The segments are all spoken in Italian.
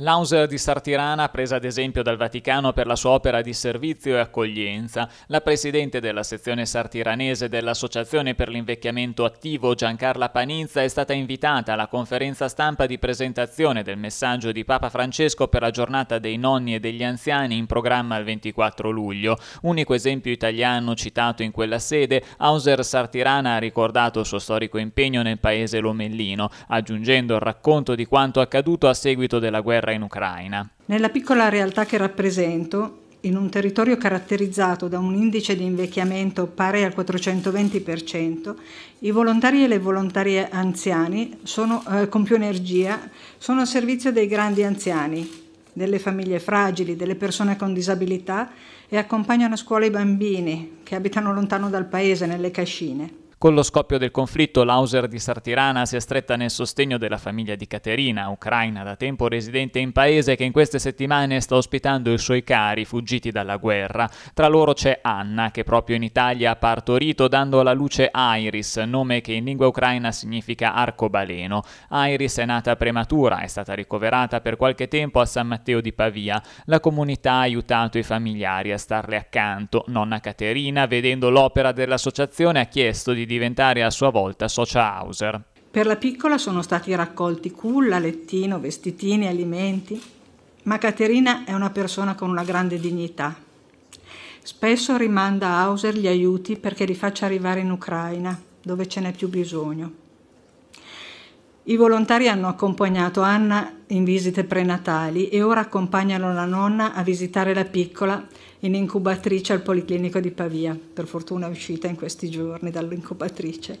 L'Auser di Sartirana, presa ad esempio dal Vaticano per la sua opera di servizio e accoglienza, la presidente della sezione sartiranese dell'Associazione per l'invecchiamento attivo Giancarla Paninza è stata invitata alla conferenza stampa di presentazione del messaggio di Papa Francesco per la giornata dei nonni e degli anziani in programma il 24 luglio. Unico esempio italiano citato in quella sede, Auser Sartirana ha ricordato il suo storico impegno nel paese lomellino, aggiungendo il racconto di quanto accaduto a seguito della guerra guerra in Ucraina. Nella piccola realtà che rappresento, in un territorio caratterizzato da un indice di invecchiamento pari al 420%, i volontari e le volontarie anziani sono, eh, con più energia sono a servizio dei grandi anziani, delle famiglie fragili, delle persone con disabilità e accompagnano a scuola i bambini che abitano lontano dal paese, nelle cascine. Con lo scoppio del conflitto, l'Auser di Sartirana si è stretta nel sostegno della famiglia di Caterina, ucraina da tempo residente in paese che in queste settimane sta ospitando i suoi cari fuggiti dalla guerra. Tra loro c'è Anna, che proprio in Italia ha partorito dando alla luce Iris, nome che in lingua ucraina significa arcobaleno. Iris è nata prematura, è stata ricoverata per qualche tempo a San Matteo di Pavia. La comunità ha aiutato i familiari a starle accanto. Nonna Caterina, vedendo l'opera dell'associazione, ha chiesto di dire diventare a sua volta socia hauser. Per la piccola sono stati raccolti culla, lettino, vestitini, alimenti, ma Caterina è una persona con una grande dignità. Spesso rimanda a Hauser gli aiuti perché li faccia arrivare in Ucraina, dove ce n'è più bisogno. I volontari hanno accompagnato Anna in visite prenatali e ora accompagnano la nonna a visitare la piccola in incubatrice al Policlinico di Pavia. Per fortuna è uscita in questi giorni dall'incubatrice.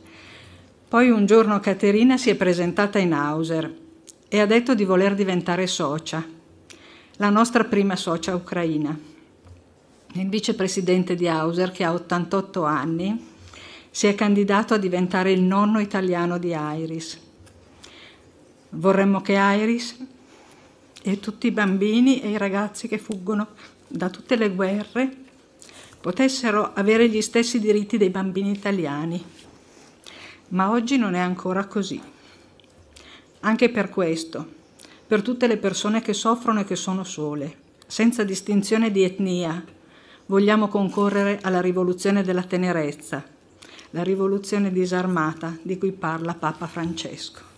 Poi un giorno Caterina si è presentata in Hauser e ha detto di voler diventare socia, la nostra prima socia ucraina. Il vicepresidente di Hauser, che ha 88 anni, si è candidato a diventare il nonno italiano di Iris Vorremmo che Iris e tutti i bambini e i ragazzi che fuggono da tutte le guerre potessero avere gli stessi diritti dei bambini italiani. Ma oggi non è ancora così. Anche per questo, per tutte le persone che soffrono e che sono sole, senza distinzione di etnia, vogliamo concorrere alla rivoluzione della tenerezza, la rivoluzione disarmata di cui parla Papa Francesco.